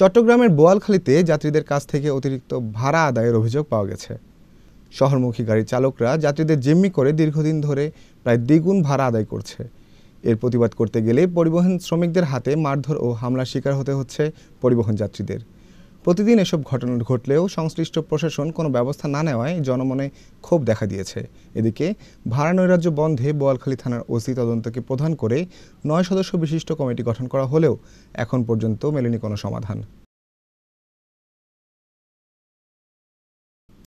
চট্টগ্রামের বোয়ালখালীতে যাত্রীদের কাছ থেকে অতিরিক্ত ভাড়া আদায়ের অভিযোগ পাওয়া গেছে শহরমুখী গাড়ির চালকরা যাত্রীদের জিম্মি করে দীর্ঘদিন ধরে প্রায় দ্বিগুণ ভাড়া আদায় করছে এর প্রতিবাদ করতে গেলে পরিবহন শ্রমিকদের হাতে মারধর ও হামলার শিকার হতে হচ্ছে পরিবহন যাত্রীদের প্রতিদিন এসব ঘটনা ঘটলেও সংশ্লিষ্ট প্রশাসন কোনো ব্যবস্থা না নেওয়ায় জনমনে ক্ষোভ দেখা দিয়েছে এদিকে ভাড়া নৈরাজ্য বন্ধে বোয়ালখালী থানার ওসি তদন্তকে প্রধান করে নয় সদস্য বিশিষ্ট কমিটি গঠন করা হলেও এখন পর্যন্ত মেলেনি কোনো সমাধান